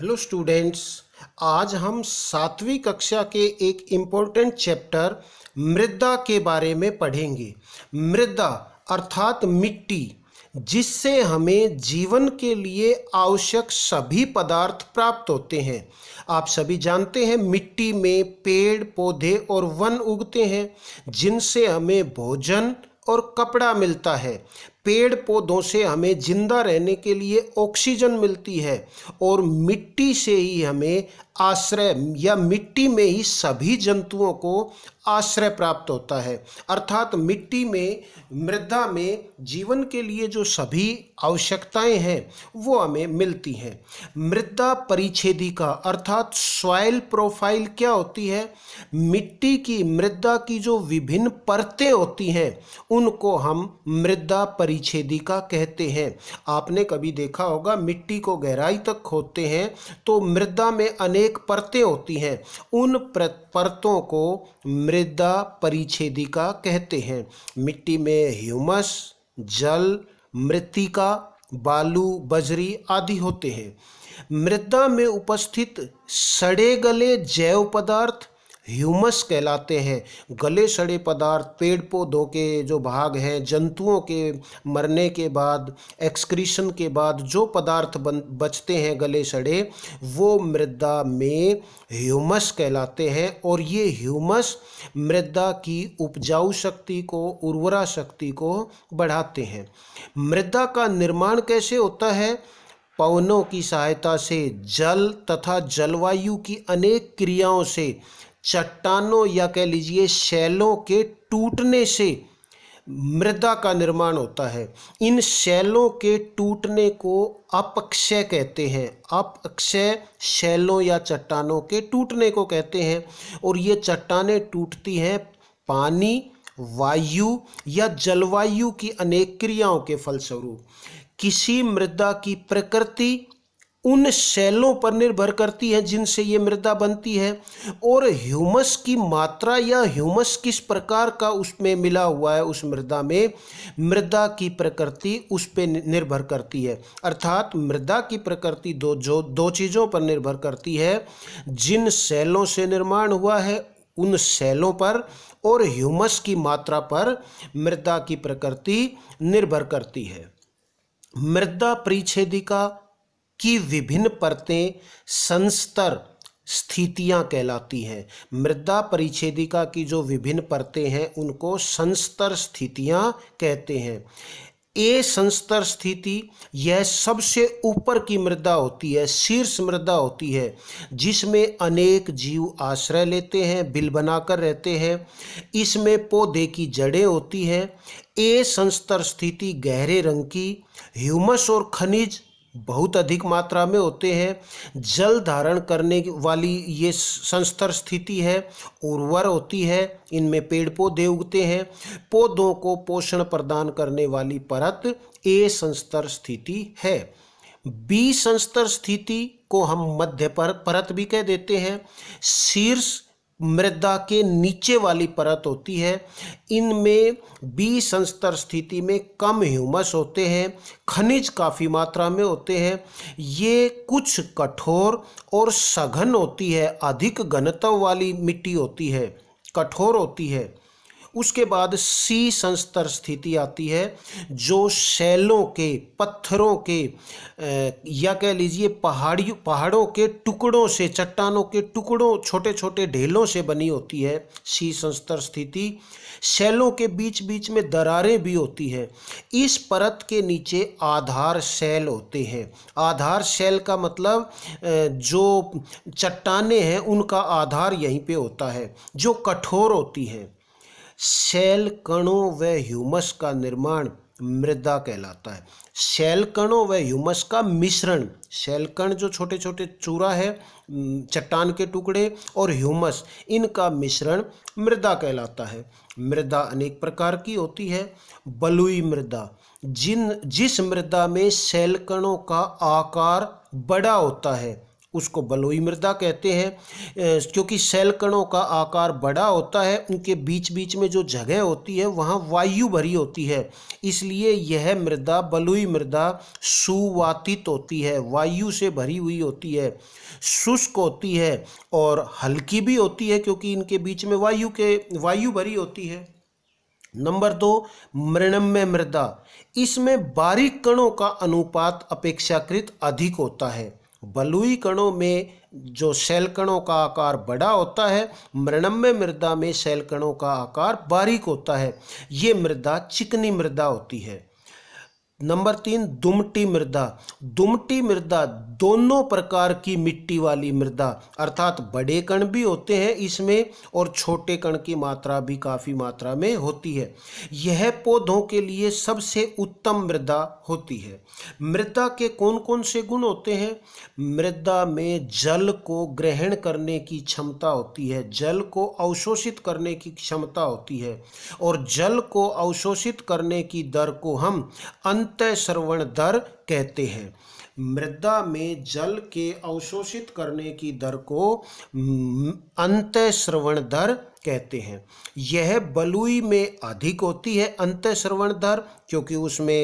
hello students आज हम सातवीं कक्षा के एक इम्पोर्टेंट चैप्टर मृदा के बारे में पढ़ेंगे मृदा अर्थात मिट्टी जिससे हमें जीवन के लिए आवश्यक सभी पदार्थ प्राप्त होते हैं आप सभी जानते हैं मिट्टी में पेड़ पौधे और वन उगते हैं जिनसे हमें भोजन और कपड़ा मिलता है पेड़ पौधों से हमें ज़िंदा रहने के लिए ऑक्सीजन मिलती है और मिट्टी से ही हमें आश्रय या मिट्टी में ही सभी जंतुओं को आश्रय प्राप्त होता है अर्थात मिट्टी में मृदा में जीवन के लिए जो सभी आवश्यकताएं हैं वो हमें मिलती हैं मृदा परिच्छेदिका अर्थात सॉयल प्रोफाइल क्या होती है मिट्टी की मृदा की जो विभिन्न परतें होती हैं उनको हम मृदा परि परिच्छेदिका कहते हैं आपने कभी देखा होगा मिट्टी को गहराई तक खोदते हैं तो मृदा में अनेक परतें होती हैं उन परतों को मृदा परिच्छेदिका कहते हैं मिट्टी में ह्यूमस जल मृतिका बालू बजरी आदि होते हैं मृदा में उपस्थित सड़े गले जैव पदार्थ ह्यूमस कहलाते हैं गले सड़े पदार्थ पेड़ पौधों के जो भाग हैं जंतुओं के मरने के बाद एक्सक्रीशन के बाद जो पदार्थ बन बचते हैं गले सड़े वो मृदा में ह्यूमस कहलाते हैं और ये ह्यूमस मृदा की उपजाऊ शक्ति को उर्वरा शक्ति को बढ़ाते हैं मृदा का निर्माण कैसे होता है पवनों की सहायता से जल तथा जलवायु की अनेक क्रियाओं से चट्टानों या कह लीजिए शैलों के टूटने से मृदा का निर्माण होता है इन शैलों के टूटने को अपक्षय कहते हैं अपक्षय शैलों या चट्टानों के टूटने को कहते हैं और ये चट्टाने टूटती हैं पानी वायु या जलवायु की अनेक क्रियाओं के फलस्वरूप किसी मृदा की प्रकृति उन सेलों पर निर्भर करती है जिनसे ये मृदा बनती है और ह्यूमस की मात्रा या ह्यूमस किस प्रकार का उसमें मिला हुआ है उस मृदा में मृदा की प्रकृति उस पर निर्भर करती है अर्थात मृदा की प्रकृति दो जो दो चीज़ों पर निर्भर करती है जिन सेलों से निर्माण हुआ है उन सेलों पर और ह्यूमस की मात्रा पर मृदा की प्रकृति निर्भर करती है मृदा परिच्छेदिका की विभिन्न परतें संस्तर स्थितियां कहलाती हैं मृदा परिच्छेदिका की जो विभिन्न परतें हैं उनको संस्तर स्थितियां कहते हैं ए संस्तर स्थिति यह सबसे ऊपर की मृदा होती है शीर्ष मृदा होती है जिसमें अनेक जीव आश्रय लेते हैं बिल बनाकर रहते हैं इसमें पौधे की जड़ें होती हैं ए संस्तर स्थिति गहरे रंग की ह्यूमस और खनिज बहुत अधिक मात्रा में होते हैं जल धारण करने वाली ये संस्तर स्थिति है उर्वर होती है इनमें पेड़ पौधे उगते हैं पौधों को पोषण प्रदान करने वाली परत ए संस्तर स्थिति है बी संस्तर स्थिति को हम मध्य पर परत भी कह देते हैं शीर्ष मृदा के नीचे वाली परत होती है इनमें बी संस्तर स्थिति में कम ह्यूमस होते हैं खनिज काफ़ी मात्रा में होते हैं ये कुछ कठोर और सघन होती है अधिक घनत्व वाली मिट्टी होती है कठोर होती है उसके बाद सी संस्तर स्थिति आती है जो शैलों के पत्थरों के या कह लीजिए पहाड़ी पहाड़ों के टुकड़ों से चट्टानों के टुकड़ों छोटे छोटे ढेलों से बनी होती है सी संस्तर स्थिति शैलों के बीच बीच में दरारें भी होती हैं इस परत के नीचे आधार शैल होते हैं आधार शैल का मतलब जो चट्टाने हैं उनका आधार यहीं पे होता है जो कठोर होती हैं शैल कणों व ह्यूमस का निर्माण मृदा कहलाता है शैल कणों व ह्यूमस का मिश्रण शैल कण जो छोटे छोटे चूरा है चट्टान के टुकड़े और ह्यूमस इनका मिश्रण मृदा कहलाता है मृदा अनेक प्रकार की होती है बलुई मृदा जिन जिस मृदा में शैल कणों का आकार बड़ा होता है उसको बलोई मृदा कहते हैं क्योंकि सेल कणों का आकार बड़ा होता है उनके बीच बीच में जो जगह होती है वहाँ वायु भरी होती है इसलिए यह मृदा बलुई मृदा सुवातित होती है वायु से भरी हुई होती है शुष्क होती है और हल्की भी होती है क्योंकि इनके बीच में वायु के वायु भरी होती है नंबर दो मृणम्य मृदा इसमें बारीक कणों का अनुपात अपेक्षाकृत अधिक होता है बलुई कणों में जो शैल कणों का आकार बड़ा होता है मृणम्य मृदा में शैल कणों का आकार बारीक होता है ये मृदा चिकनी मृदा होती है नंबर तीन दुमटी मृदा दुमटी मृदा दोनों प्रकार की मिट्टी वाली मृदा अर्थात बड़े कण भी होते हैं इसमें और छोटे कण की मात्रा भी काफ़ी मात्रा में होती है यह पौधों के लिए सबसे उत्तम मृदा होती है मृदा के कौन कौन से गुण होते हैं मृदा में जल को ग्रहण करने की क्षमता होती है जल को अवशोषित करने की क्षमता होती है और जल को अवशोषित करने की दर को हम अंत अंत श्रवण दर कहते हैं मृदा में जल के अवशोषित करने की दर को हम्म, अंत श्रवण दर कहते हैं यह बलुई में अधिक होती है अंत दर क्योंकि उसमें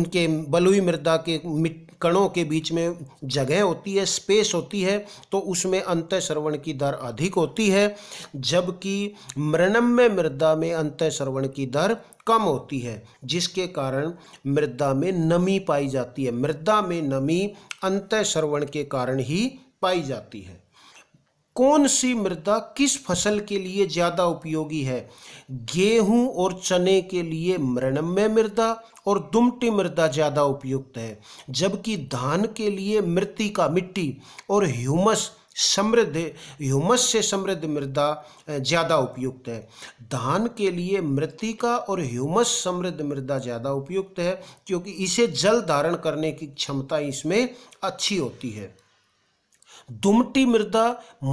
उनके बलुई मृदा के कणों के बीच में जगह होती है स्पेस होती है तो उसमें अंत श्रवण की दर अधिक होती है जबकि मृणम्य मृदा में अंत श्रवण की दर कम होती है जिसके कारण मृदा में नमी पाई जाती है मृदा में नमी अंत श्रवण के कारण ही पाई जाती है कौन सी मृदा किस फसल के लिए ज़्यादा उपयोगी है गेहूं और चने के लिए मृणम्य मृदा और दुमटी मृदा ज़्यादा उपयुक्त है जबकि धान के लिए मृतिका मिट्टी और ह्यूमस समृद्ध ह्यूमस से समृद्ध मृदा ज़्यादा उपयुक्त है धान के लिए मृतिका और ह्यूमस समृद्ध मृदा ज़्यादा उपयुक्त है क्योंकि इसे जल धारण करने की क्षमता इसमें अच्छी होती है दुमटी मृदा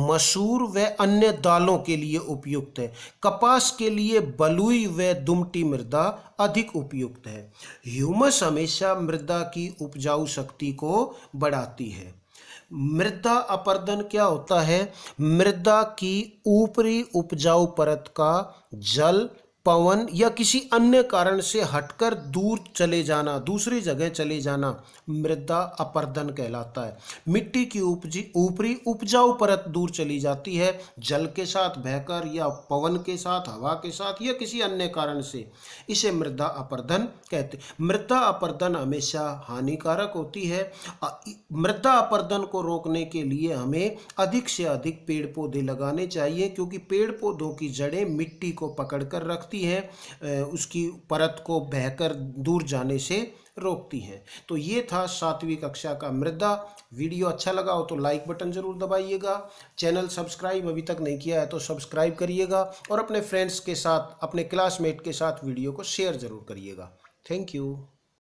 मसूर व अन्य दालों के लिए उपयुक्त है कपास के लिए बलुई व दुमटी मृदा अधिक उपयुक्त है ह्यूमस हमेशा मृदा की उपजाऊ शक्ति को बढ़ाती है मृदा अपर्दन क्या होता है मृदा की ऊपरी उपजाऊ परत का जल पवन या किसी अन्य कारण से हटकर दूर चले जाना दूसरी जगह चले जाना मृदा अपर्दन कहलाता है मिट्टी की उपजी ऊपरी उपजाऊ परत दूर चली जाती है जल के साथ बहकर या पवन के साथ हवा के साथ या किसी अन्य कारण से इसे मृदा अपर्दन कहते मृदा अपर्दन हमेशा हानिकारक होती है मृदा अपर्दन को रोकने के लिए हमें अधिक से अधिक पेड़ पौधे लगाने चाहिए क्योंकि पेड़ पौधों की जड़ें मिट्टी को कर रखती सकती है उसकी परत को बहकर दूर जाने से रोकती है तो ये था सातवीं कक्षा का मृदा वीडियो अच्छा लगा हो तो लाइक बटन ज़रूर दबाइएगा चैनल सब्सक्राइब अभी तक नहीं किया है तो सब्सक्राइब करिएगा और अपने फ्रेंड्स के साथ अपने क्लासमेट के साथ वीडियो को शेयर ज़रूर करिएगा थैंक यू